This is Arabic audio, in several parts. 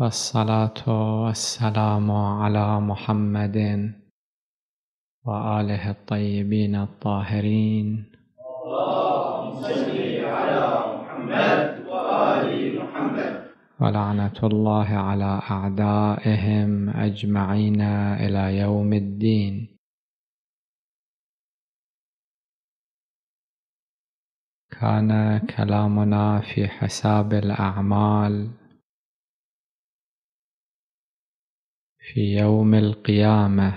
والصلاة والسلام على محمد وآله الطيبين الطاهرين اللهم صل على محمد وآل محمد ولعنة الله على أعدائهم أجمعين إلى يوم الدين كان كلامنا في حساب الأعمال في يوم القيامة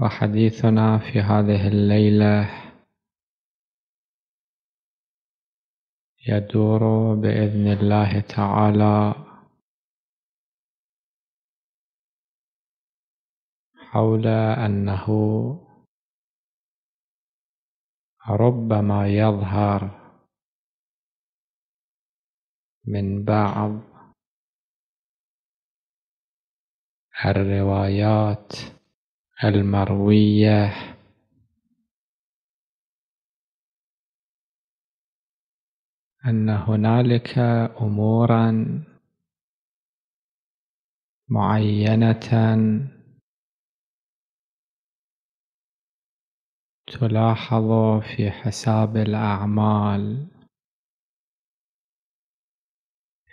وحديثنا في هذه الليلة يدور بإذن الله تعالى حول أنه ربما يظهر من بعض الروايات المرويه ان هنالك امورا معينه تلاحظ في حساب الاعمال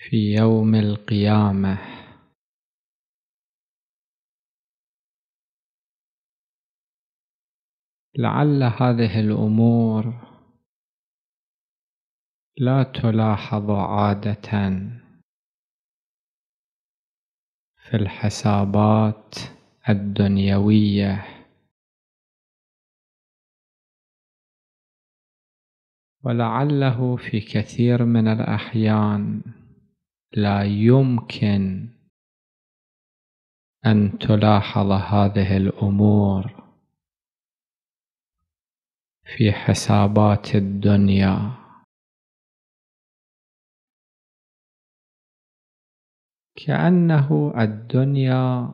في يوم القيامة لعل هذه الأمور لا تلاحظ عادة في الحسابات الدنيويه ولعله في كثير من الأحيان لا يمكن أن تلاحظ هذه الأمور في حسابات الدنيا كأنه الدنيا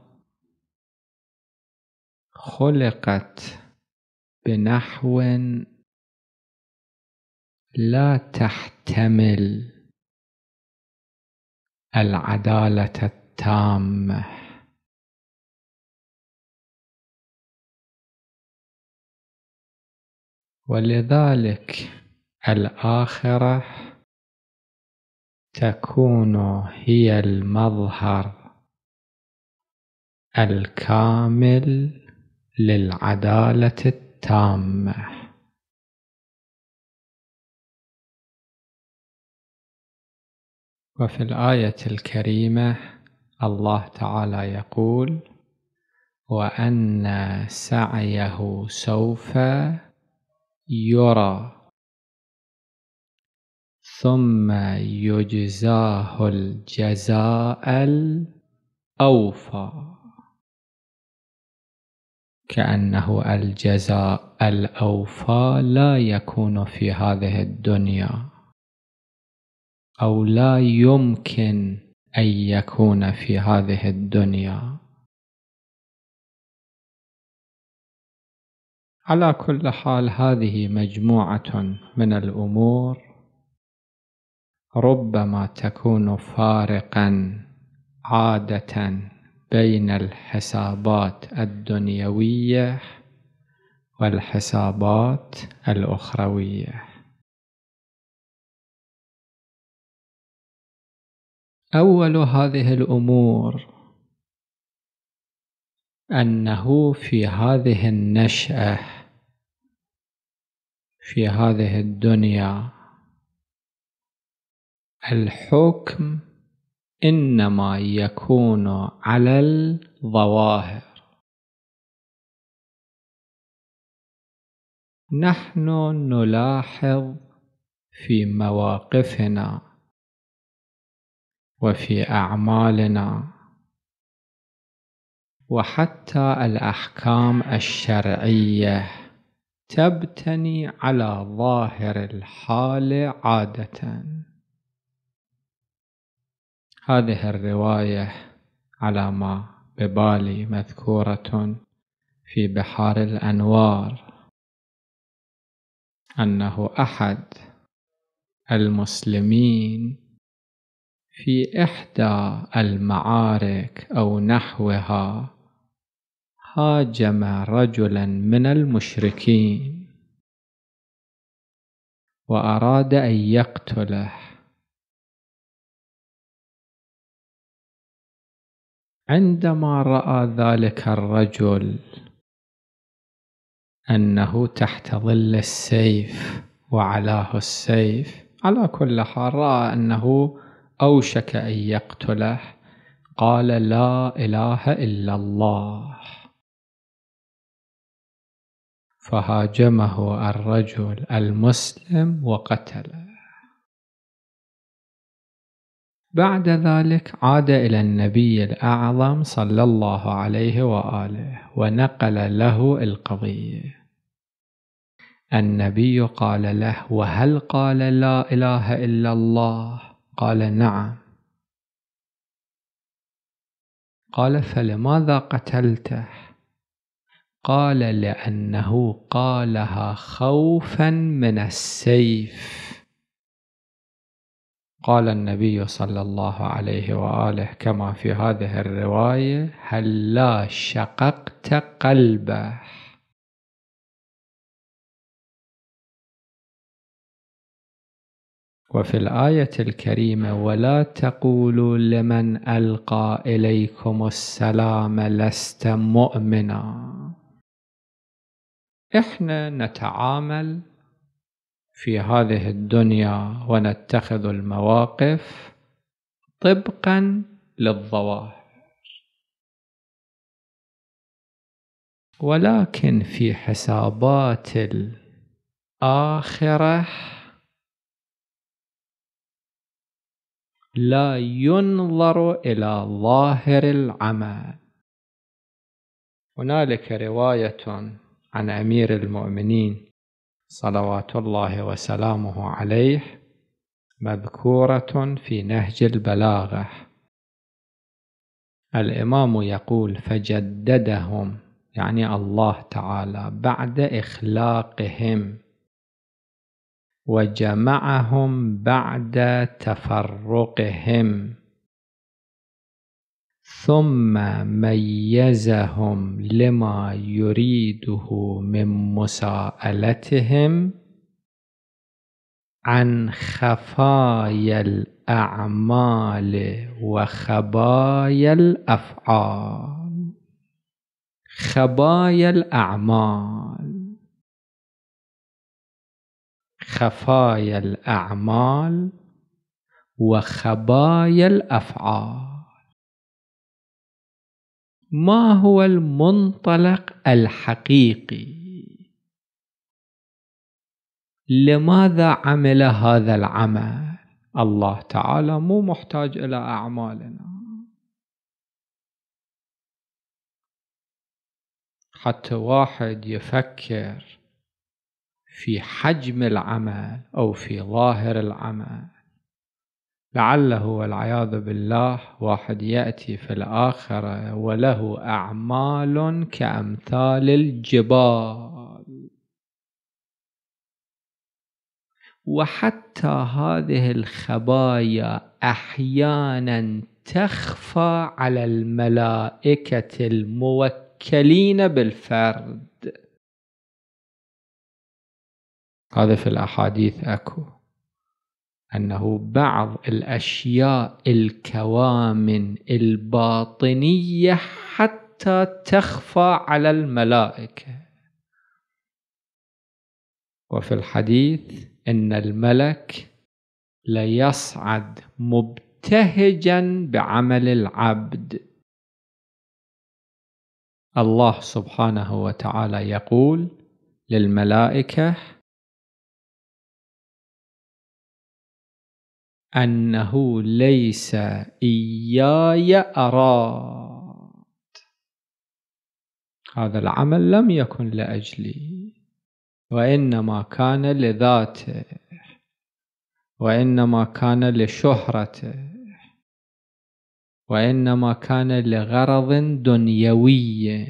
خلقت بنحو لا تحتمل العداله التامه ولذلك الاخره تكون هي المظهر الكامل للعداله التامه وفي الآية الكريمة الله تعالى يقول وأن سعيه سوف يرى ثم يجزاه الجزاء الأوفى كأنه الجزاء الأوفى لا يكون في هذه الدنيا أو لا يمكن أن يكون في هذه الدنيا على كل حال هذه مجموعة من الأمور ربما تكون فارقا عادة بين الحسابات الدنيوية والحسابات الأخروية أول هذه الأمور أنه في هذه النشأة في هذه الدنيا الحكم إنما يكون على الظواهر نحن نلاحظ في مواقفنا وفي أعمالنا وحتى الأحكام الشرعية تبتني على ظاهر الحال عادة هذه الرواية على ما ببالي مذكورة في بحار الأنوار أنه أحد المسلمين في إحدى المعارك أو نحوها هاجم رجلا من المشركين وأراد أن يقتله عندما رأى ذلك الرجل أنه تحت ظل السيف وعلاه السيف على كل حال رأى أنه أوشك أن يقتله قال لا إله إلا الله فهاجمه الرجل المسلم وقتله بعد ذلك عاد إلى النبي الأعظم صلى الله عليه وآله ونقل له القضية النبي قال له وهل قال لا إله إلا الله قال نعم قال فلماذا قتلته قال لانه قالها خوفا من السيف قال النبي صلى الله عليه واله كما في هذه الروايه هل لا شققت قلبه وفي الآية الكريمة ولا تقولوا لمن ألقى إليكم السلام لست مؤمنا إحنا نتعامل في هذه الدنيا ونتخذ المواقف طبقا للظواهر ولكن في حسابات الآخرة لا ينظر إلى ظاهر العمل هنالك رواية عن أمير المؤمنين صلوات الله وسلامه عليه مذكورة في نهج البلاغة الإمام يقول فجددهم يعني الله تعالى بعد إخلاقهم وجمعهم بعد تفرقهم ثم ميزهم لما يريده من مساءلتهم عن خفايا الأعمال وخبايا الأفعال خبايا الأعمال خفايا الأعمال وخبايا الأفعال ما هو المنطلق الحقيقي لماذا عمل هذا العمل الله تعالى مو محتاج إلى أعمالنا حتى واحد يفكر في حجم العمل أو في ظاهر العمل لعله والعياذ بالله واحد يأتي في الآخرة وله أعمال كأمثال الجبال وحتى هذه الخبايا أحيانا تخفى على الملائكة الموكلين بالفرد هذا في الأحاديث أكو أنه بعض الأشياء الكوامن الباطنية حتى تخفى على الملائكة وفي الحديث إن الملك ليصعد مبتهجا بعمل العبد الله سبحانه وتعالى يقول للملائكه أنه ليس إياي أراد هذا العمل لم يكن لأجلي وإنما كان لذاته وإنما كان لشهرته وإنما كان لغرض دنيوي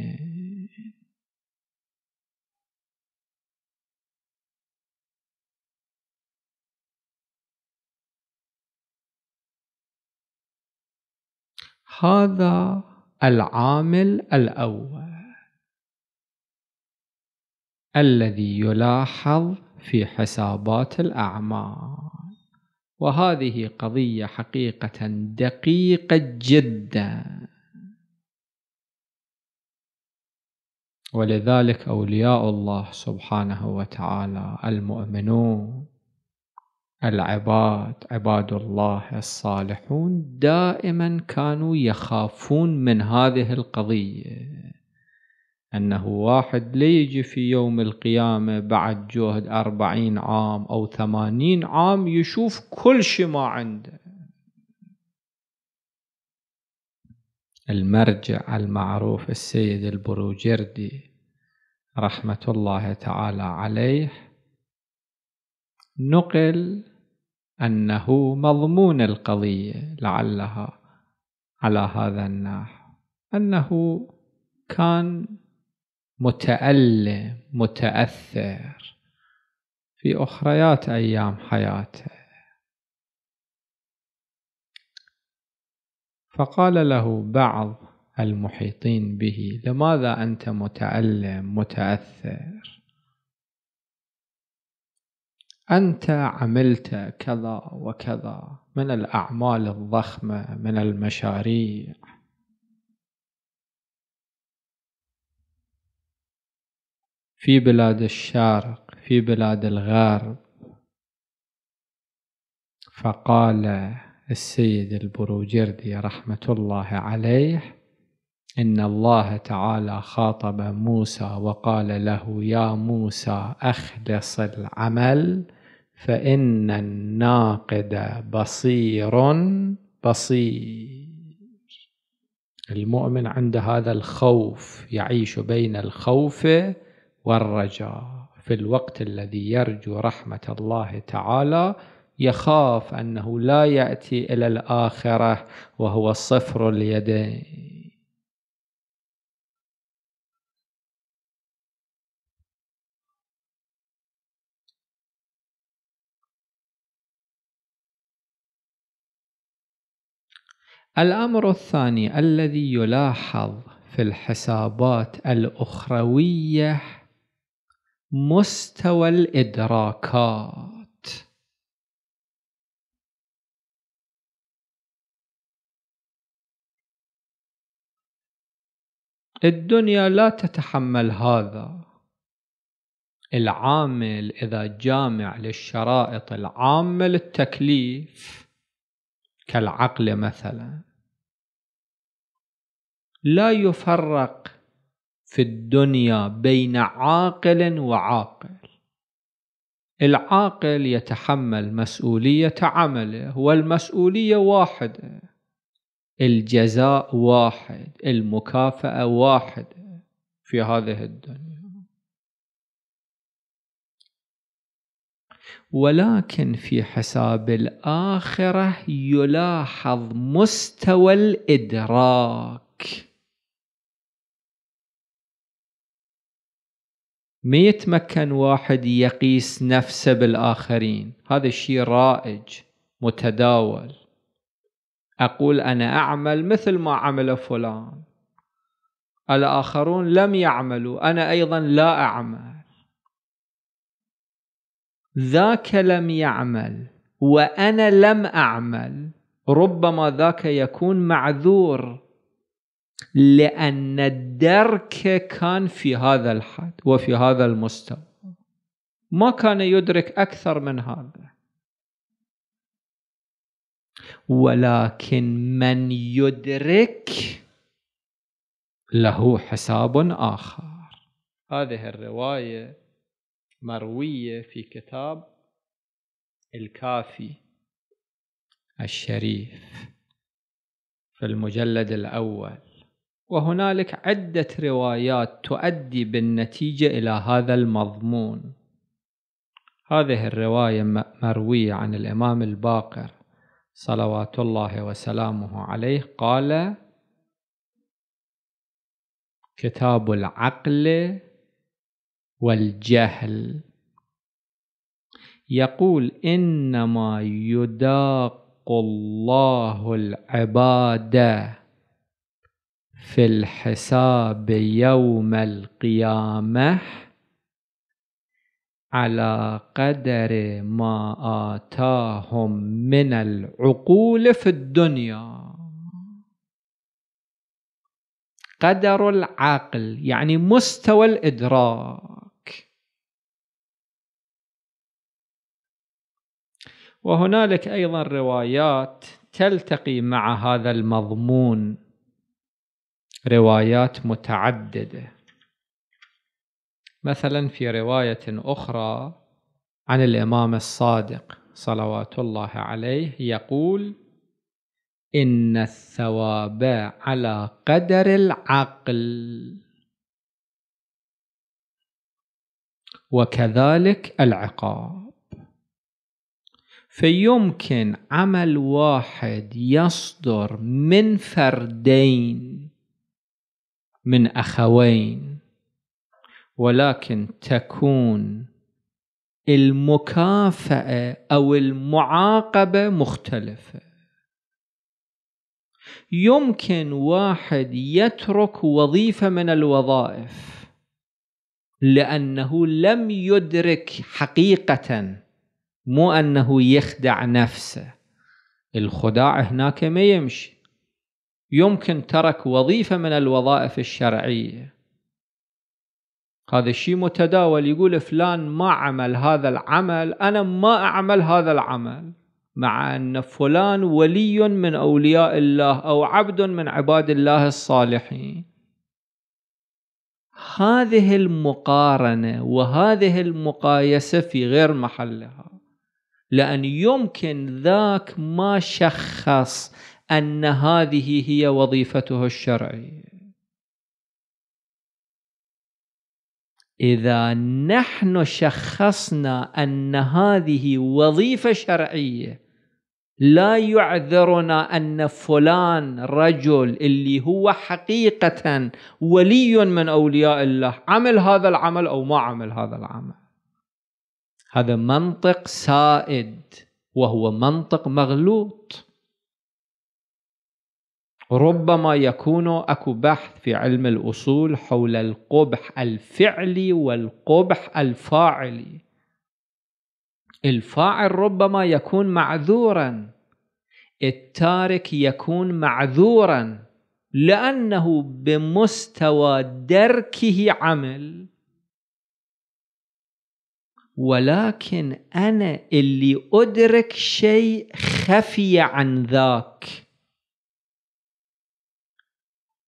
هذا العامل الأول الذي يلاحظ في حسابات الأعمال وهذه قضية حقيقة دقيقة جدا ولذلك أولياء الله سبحانه وتعالى المؤمنون العباد عباد الله الصالحون دائما كانوا يخافون من هذه القضية أنه واحد ليجي في يوم القيامة بعد جهد أربعين عام أو ثمانين عام يشوف كل شيء ما عنده المرجع المعروف السيد البروجردي رحمة الله تعالى عليه نقل أنه مضمون القضية لعلها على هذا النحو أنه كان متألم متأثر في أخريات أيام حياته فقال له بعض المحيطين به لماذا أنت متألم متأثر أنت عملت كذا وكذا من الأعمال الضخمة من المشاريع في بلاد الشرق في بلاد الغرب فقال السيد البروجردي رحمة الله عليه إن الله تعالى خاطب موسى وقال له يا موسى أخلص العمل فإن الناقد بصير بصير المؤمن عند هذا الخوف يعيش بين الخوف والرجاء في الوقت الذي يرجو رحمة الله تعالى يخاف أنه لا يأتي إلى الآخرة وهو صفر اليدين الأمر الثاني الذي يلاحظ في الحسابات الأخروية مستوى الإدراكات الدنيا لا تتحمل هذا العامل إذا جامع للشرائط العامة للتكليف كالعقل مثلا لا يفرق في الدنيا بين عاقل وعاقل العاقل يتحمل مسؤولية عمله والمسؤولية واحدة الجزاء واحد المكافأة واحدة في هذه الدنيا ولكن في حساب الآخرة يلاحظ مستوى الإدراك ما يتمكن واحد يقيس نفسه بالآخرين هذا الشيء رائج متداول أقول أنا أعمل مثل ما عمل فلان الآخرون لم يعملوا أنا أيضا لا أعمل ذاك لم يعمل وأنا لم أعمل ربما ذاك يكون معذور لأن الدرك كان في هذا الحد وفي هذا المستوى ما كان يدرك أكثر من هذا ولكن من يدرك له حساب آخر هذه الرواية مروية في كتاب الكافي الشريف في المجلد الأول وهنالك عدة روايات تؤدي بالنتيجة إلى هذا المضمون هذه الرواية مروية عن الإمام الباقر صلوات الله وسلامه عليه قال كتاب العقل والجهل يقول انما يداق الله العباد في الحساب يوم القيامه على قدر ما آتاهم من العقول في الدنيا قدر العقل يعني مستوى الإدراك وهنالك ايضا روايات تلتقي مع هذا المضمون روايات متعدده مثلا في روايه اخرى عن الامام الصادق صلوات الله عليه يقول ان الثواب على قدر العقل وكذلك العقاب فيمكن عمل واحد يصدر من فردين من اخوين ولكن تكون المكافاه او المعاقبه مختلفه يمكن واحد يترك وظيفه من الوظائف لانه لم يدرك حقيقه مو أنه يخدع نفسه الخداع هناك ما يمشي يمكن ترك وظيفة من الوظائف الشرعية هذا الشيء متداول يقول فلان ما عمل هذا العمل أنا ما أعمل هذا العمل مع أن فلان ولي من أولياء الله أو عبد من عباد الله الصالحين هذه المقارنة وهذه المقايسة في غير محلها لأن يمكن ذاك ما شخص أن هذه هي وظيفته الشرعية إذا نحن شخصنا أن هذه وظيفة شرعية لا يعذرنا أن فلان رجل اللي هو حقيقة ولي من أولياء الله عمل هذا العمل أو ما عمل هذا العمل هذا منطق سائد وهو منطق مغلوط ربما يكون اكو بحث في علم الاصول حول القبح الفعلي والقبح الفاعلي الفاعل ربما يكون معذورا التارك يكون معذورا لانه بمستوى دركه عمل ولكن انا اللي ادرك شيء خفي عن ذاك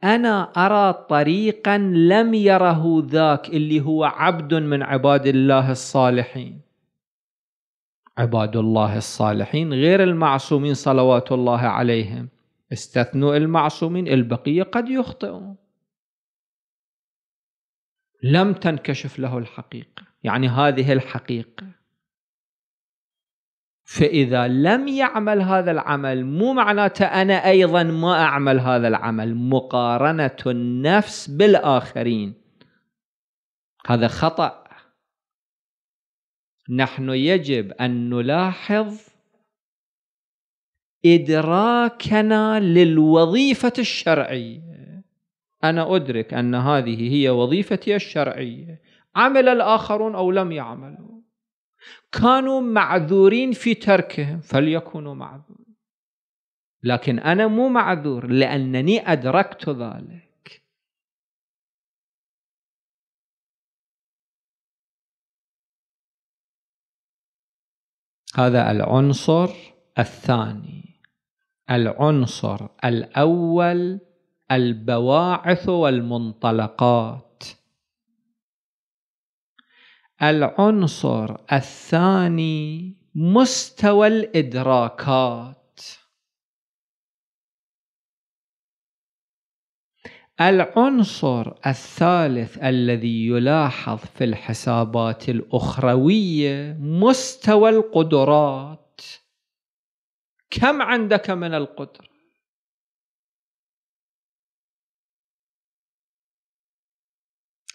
انا ارى طريقا لم يره ذاك اللي هو عبد من عباد الله الصالحين عباد الله الصالحين غير المعصومين صلوات الله عليهم استثنوا المعصومين البقيه قد يخطئون لم تنكشف له الحقيقه يعني هذه الحقيقة فإذا لم يعمل هذا العمل مو معناته أنا أيضا ما أعمل هذا العمل مقارنة النفس بالآخرين هذا خطأ نحن يجب أن نلاحظ إدراكنا للوظيفة الشرعية أنا أدرك أن هذه هي وظيفتي الشرعية عمل الآخرون أو لم يعملوا كانوا معذورين في تركهم فليكونوا معذورين لكن أنا مو معذور لأنني أدركت ذلك هذا العنصر الثاني العنصر الأول البواعث والمنطلقات العنصر الثاني مستوى الادراكات العنصر الثالث الذي يلاحظ في الحسابات الاخرويه مستوى القدرات كم عندك من القدره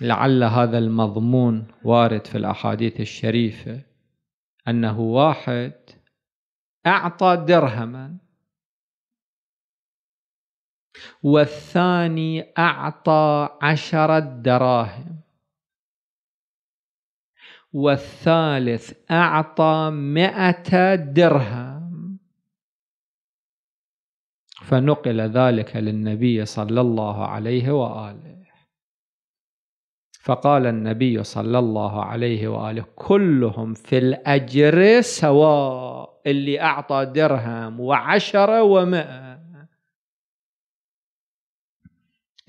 لعل هذا المضمون وارد في الاحاديث الشريفه انه واحد اعطى درهما والثاني اعطى عشره دراهم والثالث اعطى مائه درهم فنقل ذلك للنبي صلى الله عليه واله فقال النبي صلى الله عليه واله كلهم في الاجر سواء اللي اعطى درهم وعشره ومائه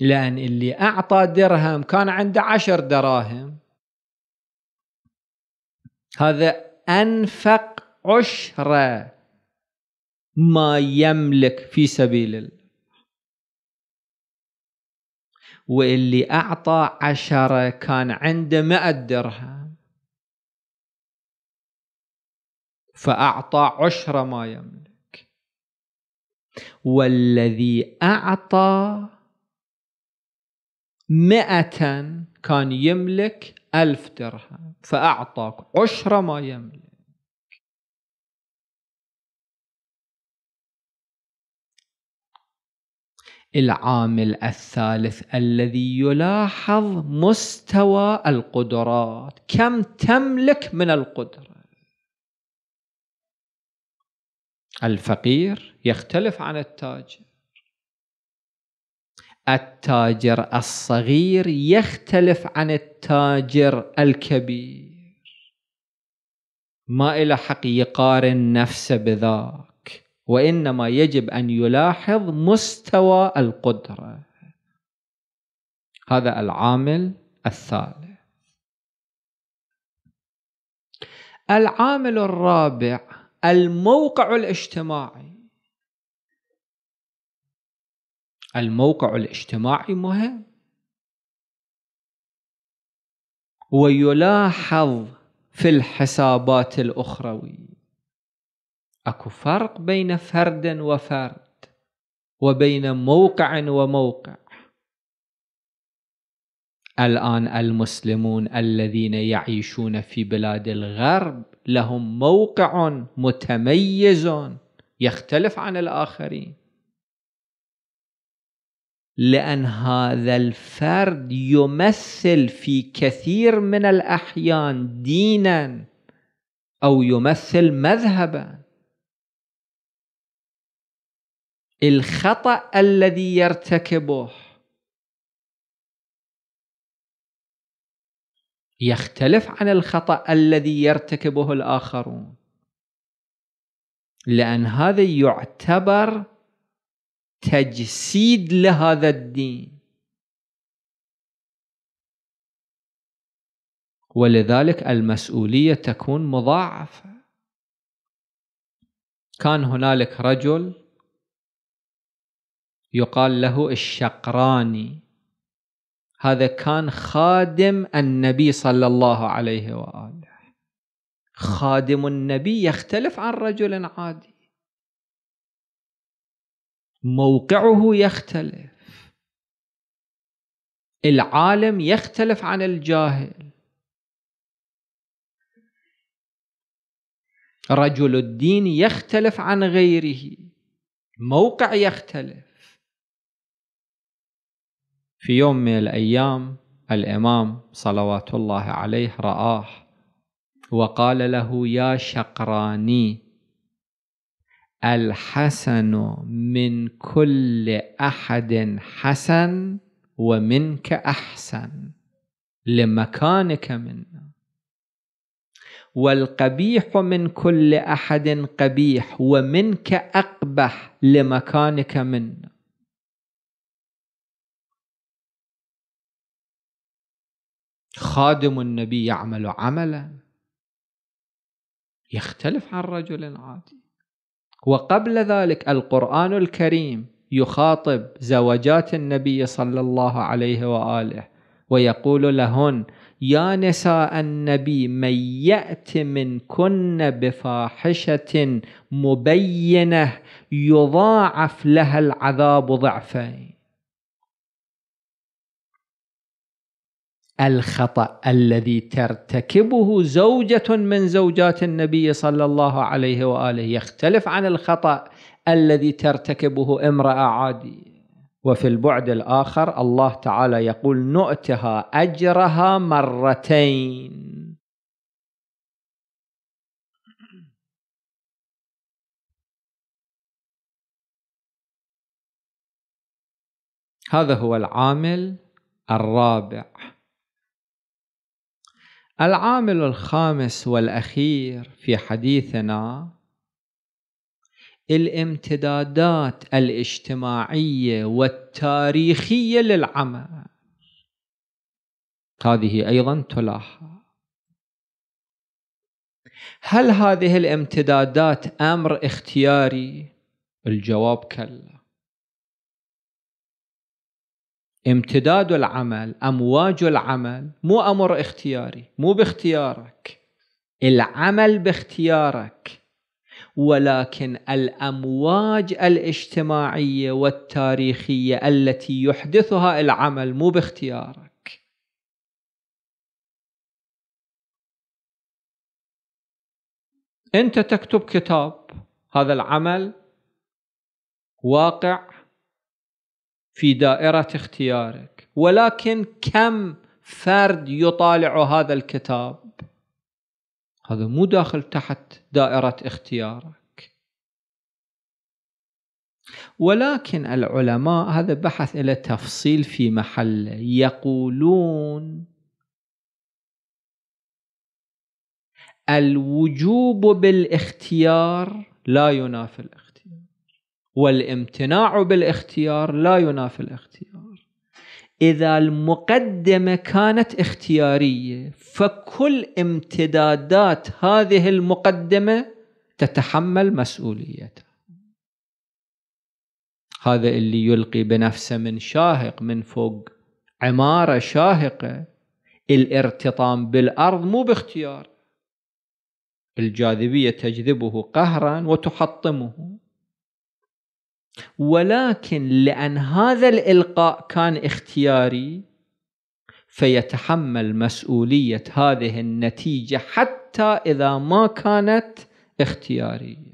لان اللي اعطى درهم كان عنده عشر دراهم هذا انفق عشره ما يملك في سبيل الله واللي أعطى عشرة كان عنده مئة درهم فأعطى عشرة ما يملك والذي أعطى مئة كان يملك ألف درهم فأعطاك عشرة ما يملك العامل الثالث الذي يلاحظ مستوى القدرات كم تملك من القدره الفقير يختلف عن التاجر التاجر الصغير يختلف عن التاجر الكبير ما إلى حق يقارن نفسه بذاك وانما يجب ان يلاحظ مستوى القدره هذا العامل الثالث العامل الرابع الموقع الاجتماعي الموقع الاجتماعي مهم ويلاحظ في الحسابات الاخرويه اكو فرق بين فرد وفرد وبين موقع وموقع الان المسلمون الذين يعيشون في بلاد الغرب لهم موقع متميز يختلف عن الاخرين لان هذا الفرد يمثل في كثير من الاحيان دينا او يمثل مذهبا الخطأ الذي يرتكبه يختلف عن الخطأ الذي يرتكبه الآخرون لأن هذا يعتبر تجسيد لهذا الدين ولذلك المسؤولية تكون مضاعفة كان هنالك رجل يقال له الشقراني هذا كان خادم النبي صلى الله عليه واله خادم النبي يختلف عن رجل عادي موقعه يختلف العالم يختلف عن الجاهل رجل الدين يختلف عن غيره موقع يختلف في يوم من الأيام الإمام صلوات الله عليه رآه وقال له يا شقراني الحسن من كل أحد حسن ومنك أحسن لمكانك منا والقبيح من كل أحد قبيح ومنك أقبح لمكانك منا خادم النبي يعمل عملا يختلف عن رجل عادي وقبل ذلك القرآن الكريم يخاطب زوجات النبي صلى الله عليه وآله ويقول لهن يا نساء النبي من يأت منكن بفاحشة مبينة يضاعف لها العذاب ضعفين الخطأ الذي ترتكبه زوجة من زوجات النبي صلى الله عليه وآله يختلف عن الخطأ الذي ترتكبه امرأة عادية وفي البعد الآخر الله تعالى يقول نؤتها أجرها مرتين هذا هو العامل الرابع العامل الخامس والاخير في حديثنا الامتدادات الاجتماعيه والتاريخيه للعمل هذه ايضا تلاحظ هل هذه الامتدادات امر اختياري الجواب كلا امتداد العمل امواج العمل مو امر اختياري مو باختيارك العمل باختيارك ولكن الامواج الاجتماعيه والتاريخيه التي يحدثها العمل مو باختيارك انت تكتب كتاب هذا العمل واقع في دائره اختيارك ولكن كم فرد يطالع هذا الكتاب هذا مو داخل تحت دائره اختيارك ولكن العلماء هذا بحث الى تفصيل في محله يقولون الوجوب بالاختيار لا ينافي الاختيار والامتناع بالاختيار لا ينافي الاختيار إذا المقدمة كانت اختيارية فكل امتدادات هذه المقدمة تتحمل مسؤوليتها هذا اللي يلقي بنفسه من شاهق من فوق عمارة شاهقة الارتطام بالأرض مو باختيار الجاذبية تجذبه قهرا وتحطمه ولكن لأن هذا الإلقاء كان اختياري فيتحمل مسؤولية هذه النتيجة حتى إذا ما كانت اختيارية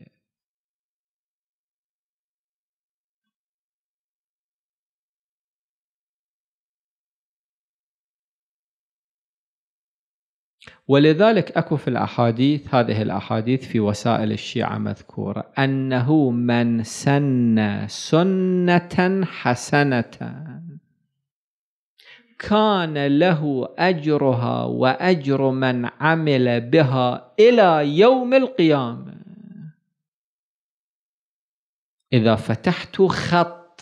ولذلك اكو في الاحاديث هذه الاحاديث في وسائل الشيعه مذكوره انه من سن سنه حسنه كان له اجرها واجر من عمل بها الى يوم القيامه اذا فتحت خط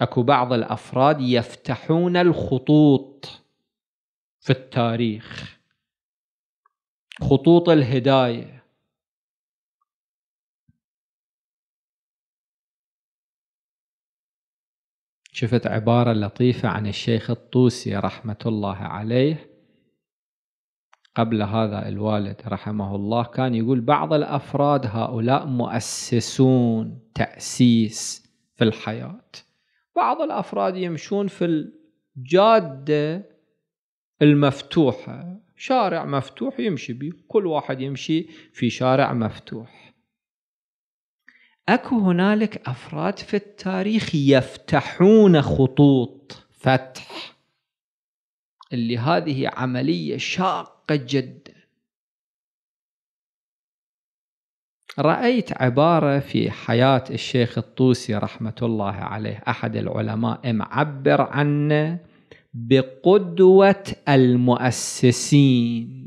اكو بعض الافراد يفتحون الخطوط في التاريخ خطوط الهداية شفت عبارة لطيفة عن الشيخ الطوسي رحمة الله عليه قبل هذا الوالد رحمه الله كان يقول بعض الأفراد هؤلاء مؤسسون تأسيس في الحياة بعض الأفراد يمشون في الجادة المفتوحة شارع مفتوح يمشي به كل واحد يمشي في شارع مفتوح اكو هنالك افراد في التاريخ يفتحون خطوط فتح اللي هذه عمليه شاقه جدا رايت عباره في حياه الشيخ الطوسي رحمه الله عليه احد العلماء معبر عنه بقدوة المؤسسين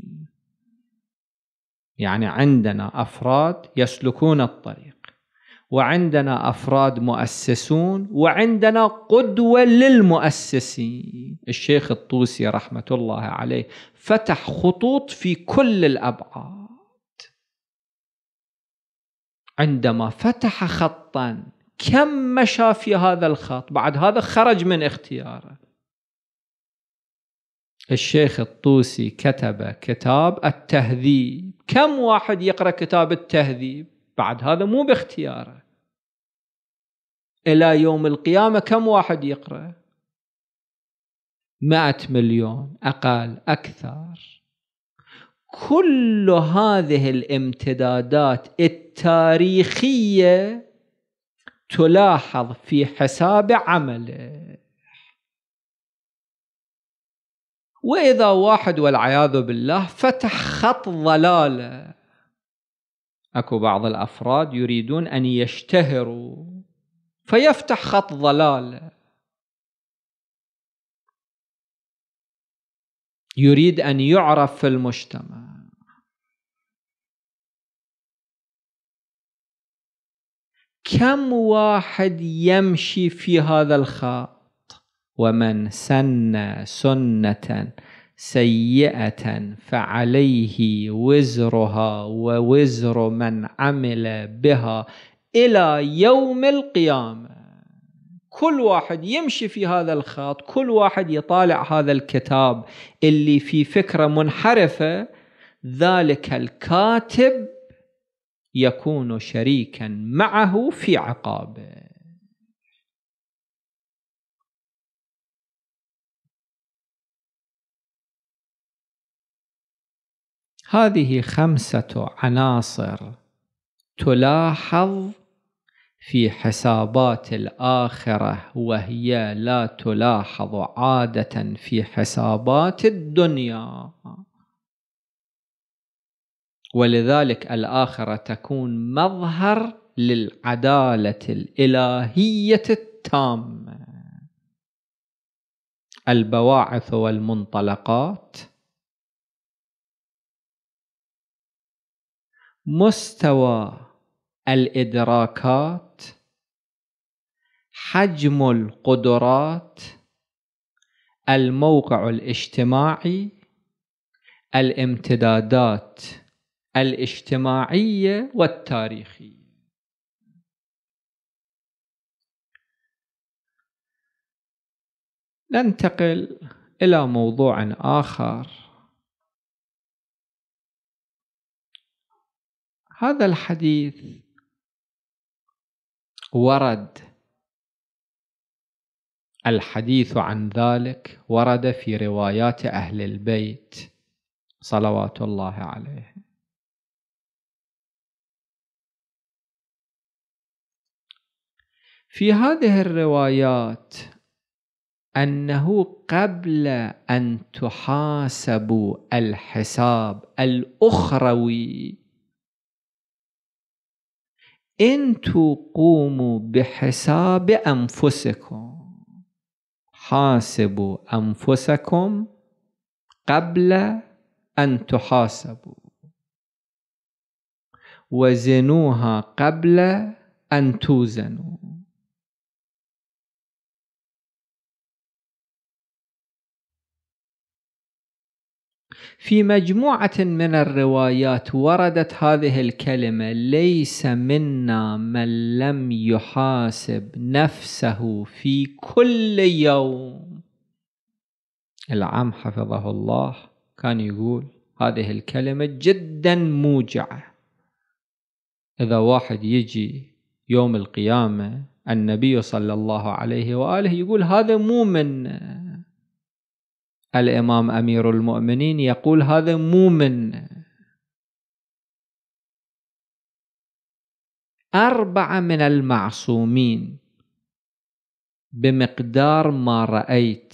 يعني عندنا أفراد يسلكون الطريق وعندنا أفراد مؤسسون وعندنا قدوة للمؤسسين الشيخ الطوسي رحمة الله عليه فتح خطوط في كل الأبعاد عندما فتح خطا كم مشى في هذا الخط بعد هذا خرج من اختياره الشيخ الطوسي كتب كتاب التهذيب كم واحد يقرأ كتاب التهذيب بعد هذا مو باختياره إلى يوم القيامة كم واحد يقرأ مئة مليون أقل أكثر كل هذه الامتدادات التاريخية تلاحظ في حساب عمله واذا واحد والعياذ بالله فتح خط ضلاله اكو بعض الافراد يريدون ان يشتهروا فيفتح خط ضلاله يريد ان يعرف في المجتمع كم واحد يمشي في هذا الخط ومن سن سنة سيئة فعليه وزرها ووزر من عمل بها إلى يوم القيامة كل واحد يمشي في هذا الخط كل واحد يطالع هذا الكتاب اللي في فكرة منحرفة ذلك الكاتب يكون شريكا معه في عقابه هذه خمسة عناصر تلاحظ في حسابات الآخرة وهي لا تلاحظ عادة في حسابات الدنيا ولذلك الآخرة تكون مظهر للعدالة الإلهية التامة البواعث والمنطلقات مستوى الادراكات حجم القدرات الموقع الاجتماعي الامتدادات الاجتماعيه والتاريخيه ننتقل الى موضوع اخر هذا الحديث ورد الحديث عن ذلك ورد في روايات أهل البيت صلوات الله عليه في هذه الروايات أنه قبل أن تحاسبوا الحساب الأخروي ان قوموا بحساب انفسكم حاسبوا انفسكم قبل ان تحاسبوا وزنوها قبل ان توزنوا في مجموعة من الروايات وردت هذه الكلمة ليس منا من لم يحاسب نفسه في كل يوم العم حفظه الله كان يقول هذه الكلمة جدا موجعة إذا واحد يجي يوم القيامة النبي صلى الله عليه وآله يقول هذا مو منا الإمام أمير المؤمنين يقول هذا مو من أربعة من المعصومين بمقدار ما رأيت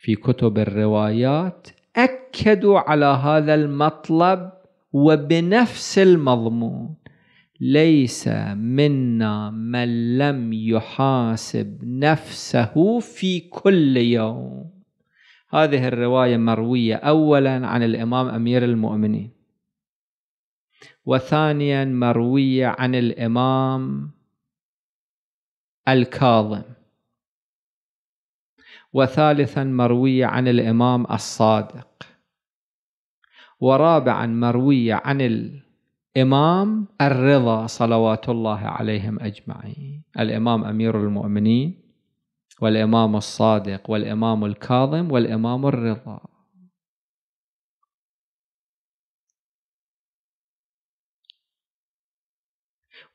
في كتب الروايات أكدوا على هذا المطلب وبنفس المضمون ليس منا من لم يحاسب نفسه في كل يوم هذه الروايه مرويه اولا عن الامام امير المؤمنين وثانيا مرويه عن الامام الكاظم وثالثا مرويه عن الامام الصادق ورابعا مرويه عن إمام الرضا صلوات الله عليهم أجمعين الإمام أمير المؤمنين والإمام الصادق والإمام الكاظم والإمام الرضا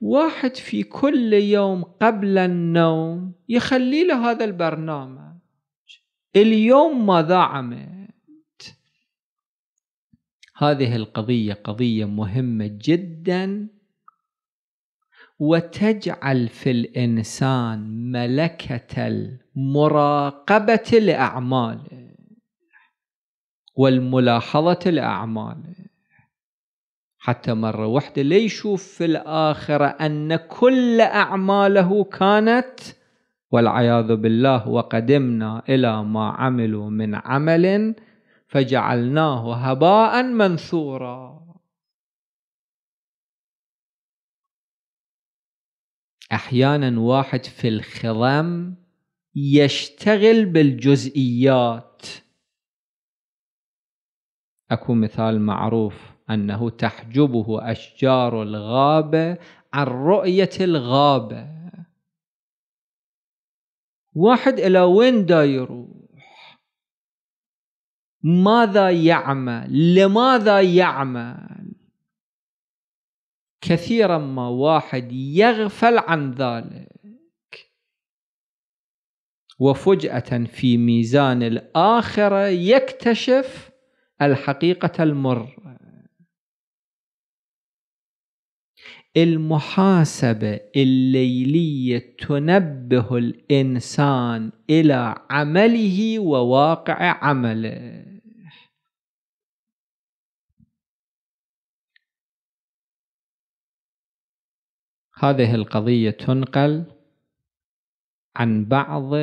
واحد في كل يوم قبل النوم يخلي له هذا البرنامج اليوم ماذا عمل هذه القضية قضية مهمة جدا وتجعل في الإنسان ملكة المراقبة لأعماله والملاحظة لأعماله حتى مرة واحدة ليشوف في الآخرة أن كل أعماله كانت والعياذ بالله وقدمنا إلى ما عملوا من عمل فجعلناه هباء منثورا احيانا واحد في الخضم يشتغل بالجزئيات اكو مثال معروف انه تحجبه اشجار الغابه عن رؤيه الغابه واحد الى وين دايروه ماذا يعمل لماذا يعمل كثيرا ما واحد يغفل عن ذلك وفجأة في ميزان الآخرة يكتشف الحقيقة المرة المحاسبة الليلية تنبه الإنسان إلى عمله وواقع عمله هذه القضية تنقل عن بعض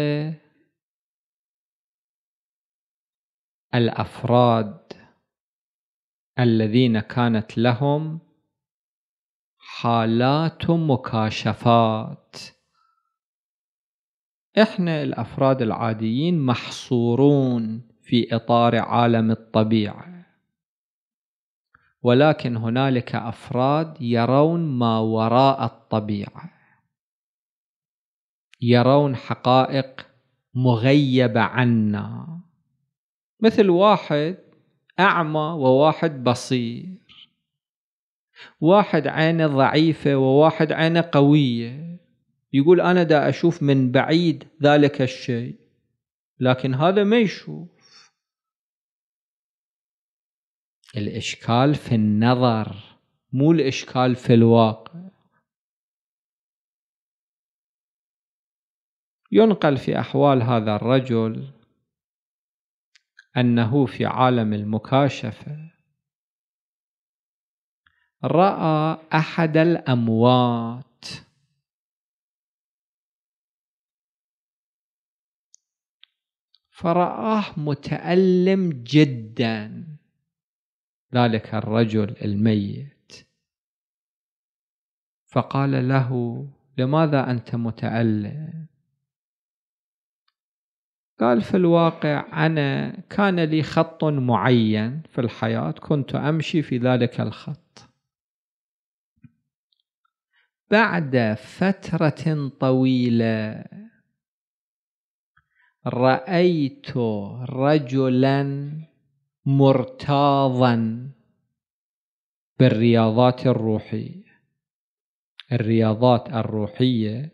الأفراد الذين كانت لهم حالات ومكاشفات احنا الافراد العاديين محصورون في اطار عالم الطبيعه ولكن هنالك افراد يرون ما وراء الطبيعه يرون حقائق مغيبه عنا مثل واحد اعمى وواحد بصير واحد عينه ضعيفة وواحد عينه قوية يقول أنا دا أشوف من بعيد ذلك الشيء لكن هذا ما يشوف الإشكال في النظر مو الإشكال في الواقع ينقل في أحوال هذا الرجل أنه في عالم المكاشفة راى احد الاموات فراه متالم جدا ذلك الرجل الميت فقال له لماذا انت متالم قال في الواقع انا كان لي خط معين في الحياه كنت امشي في ذلك الخط بعد فترة طويلة رأيت رجلا مرتاضا بالرياضات الروحية الرياضات الروحية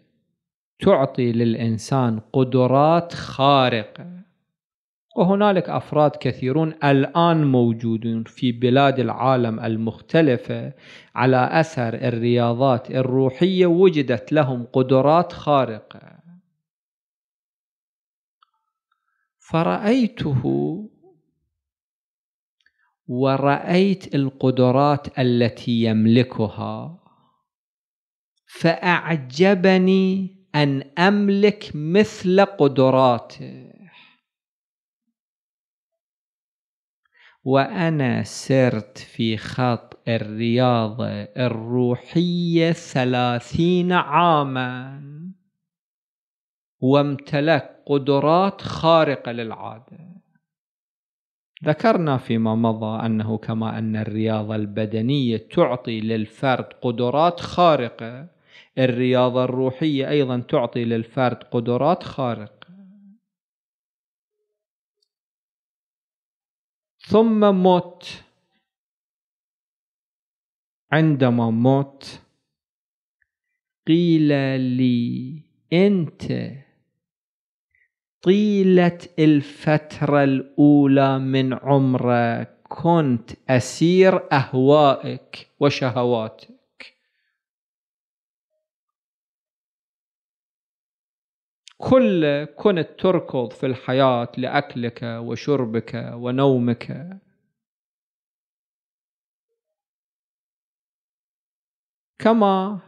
تعطي للإنسان قدرات خارقة وهنالك أفراد كثيرون الآن موجودون في بلاد العالم المختلفة على أثر الرياضات الروحية وجدت لهم قدرات خارقة فرأيته ورأيت القدرات التي يملكها فأعجبني أن أملك مثل قدراته وأنا سرت في خط الرياضة الروحية ثلاثين عاما وامتلك قدرات خارقة للعادة ذكرنا فيما مضى أنه كما أن الرياضة البدنية تعطي للفرد قدرات خارقة الرياضة الروحية أيضا تعطي للفرد قدرات خارقة ثم مت عندما مت قيل لي انت طيله الفتره الاولى من عمرك كنت اسير اهوائك وشهواتك كل كنت تركض في الحياة لأكلك وشربك ونومك كما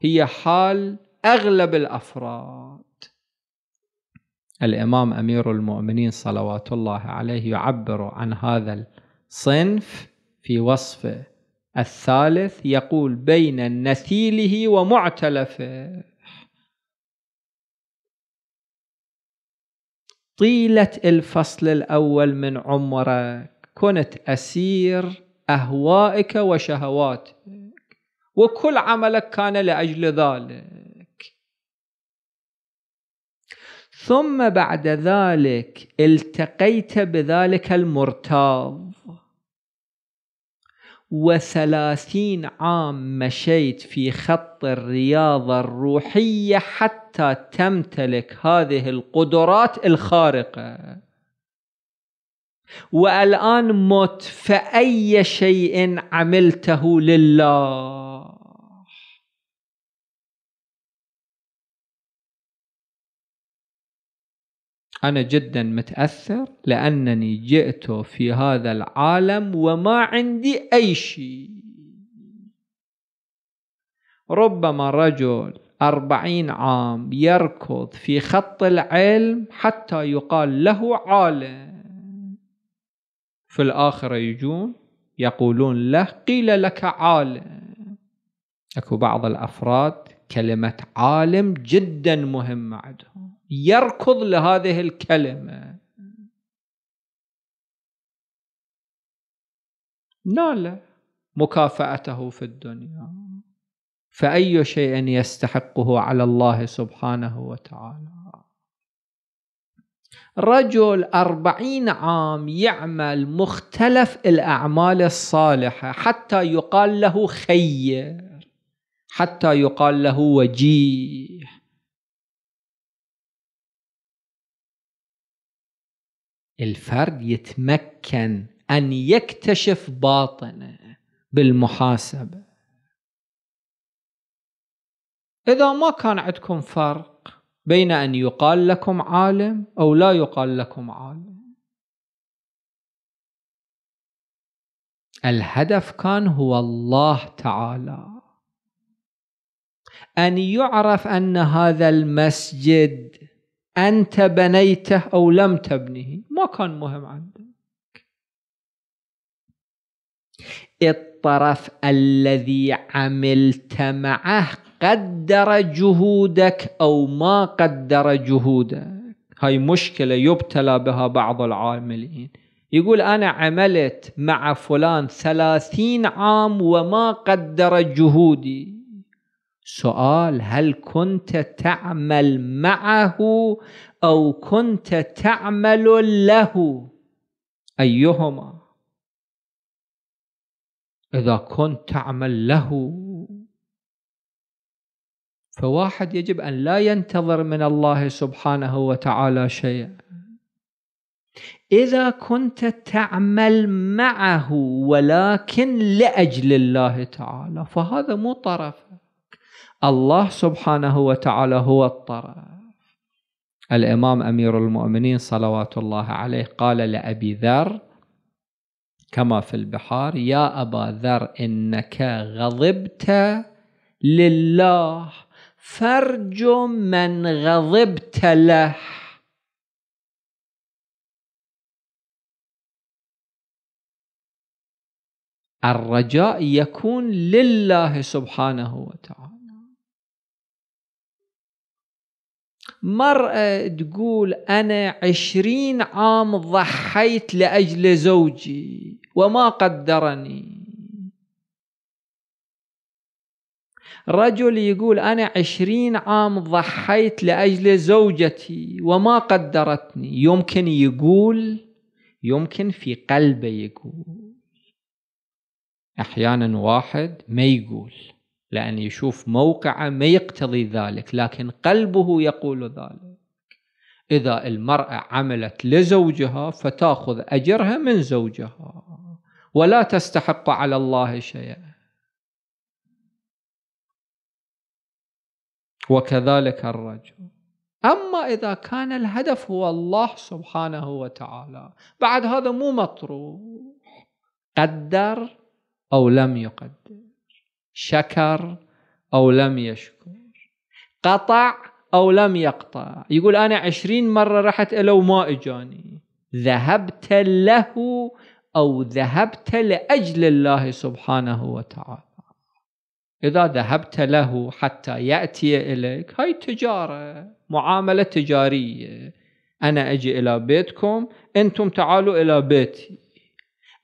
هي حال أغلب الأفراد الإمام أمير المؤمنين صلوات الله عليه يعبر عن هذا الصنف في وصفه الثالث يقول بين نثيله ومعتلفه طيلة الفصل الأول من عمرك كنت أسير أهوائك وشهواتك وكل عملك كان لأجل ذلك ثم بعد ذلك التقيت بذلك المرتاض وثلاثين عام مشيت في خط الرياضة الروحية حتى تمتلك هذه القدرات الخارقة والآن مت فأي شيء عملته لله أنا جدا متأثر لأنني جئت في هذا العالم وما عندي أي شيء ربما رجل أربعين عام يركض في خط العلم حتى يقال له عالم في الآخرة يجون يقولون له قيل لك عالم أكو بعض الأفراد كلمة عالم جدا مهمة عندهم يركض لهذه الكلمة نال مكافأته في الدنيا فأي شيء يستحقه على الله سبحانه وتعالى رجل أربعين عام يعمل مختلف الأعمال الصالحة حتى يقال له خيه حتى يقال له وجيه الفرد يتمكن ان يكتشف باطنه بالمحاسبه اذا ما كان عندكم فرق بين ان يقال لكم عالم او لا يقال لكم عالم الهدف كان هو الله تعالى أن يعرف أن هذا المسجد أنت بنيته أو لم تبنه ما كان مهم عندك الطرف الذي عملت معه قدر جهودك أو ما قدر جهودك هاي مشكلة يبتلى بها بعض العاملين يقول أنا عملت مع فلان ثلاثين عام وما قدر جهودي سؤال هل كنت تعمل معه او كنت تعمل له ايهما اذا كنت تعمل له فواحد يجب ان لا ينتظر من الله سبحانه وتعالى شيئا اذا كنت تعمل معه ولكن لاجل الله تعالى فهذا مو طرفه الله سبحانه وتعالى هو الطرف الإمام أمير المؤمنين صلوات الله عليه قال لأبي ذر كما في البحار يا أبا ذر إنك غضبت لله فرج من غضبت له الرجاء يكون لله سبحانه وتعالى مرأة تقول أنا عشرين عام ضحيت لأجل زوجي وما قدرني رجل يقول أنا عشرين عام ضحيت لأجل زوجتي وما قدرتني يمكن يقول يمكن في قلبه يقول أحيانا واحد ما يقول لأن يشوف موقعه ما يقتضي ذلك لكن قلبه يقول ذلك إذا المرأة عملت لزوجها فتأخذ أجرها من زوجها ولا تستحق على الله شيئا وكذلك الرجل أما إذا كان الهدف هو الله سبحانه وتعالى بعد هذا مو مطروح قدر أو لم يقدر شكر أو لم يشكر قطع أو لم يقطع يقول أنا عشرين مرة رحت له وما إجاني ذهبت له أو ذهبت لأجل الله سبحانه وتعالى إذا ذهبت له حتى يأتي إليك هاي تجارة معاملة تجارية أنا أجي إلى بيتكم أنتم تعالوا إلى بيتي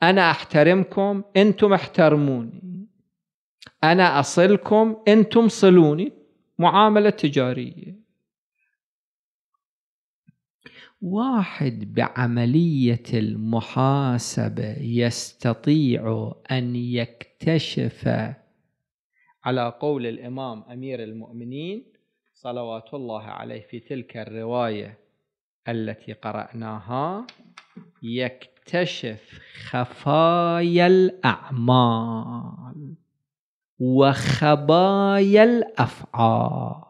أنا أحترمكم أنتم احترموني أنا أصلكم أنتم صلوني معاملة تجارية واحد بعملية المحاسبة يستطيع أن يكتشف على قول الإمام أمير المؤمنين صلوات الله عليه في تلك الرواية التي قرأناها يكتشف خفايا الأعمال وخبايا الافعال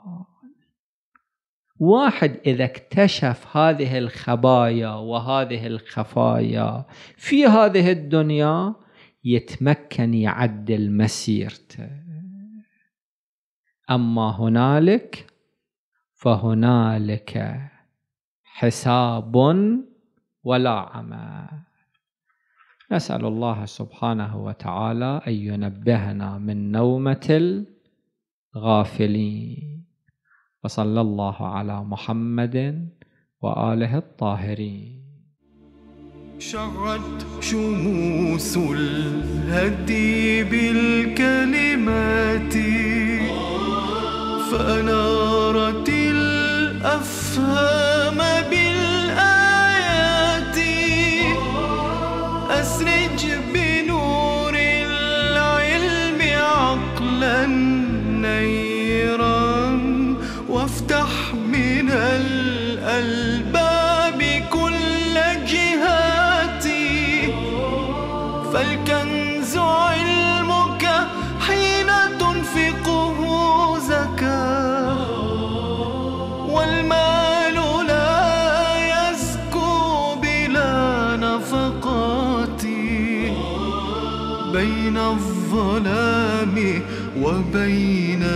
واحد اذا اكتشف هذه الخبايا وهذه الخفايا في هذه الدنيا يتمكن يعدل مسيرته اما هنالك فهنالك حساب ولا عمل نسأل الله سبحانه وتعالى أن ينبهنا من نومة الغافلين وصلى الله على محمد وآله الطاهرين شعت شموس الهدي بالكلمات فأنارت الأفهام وبين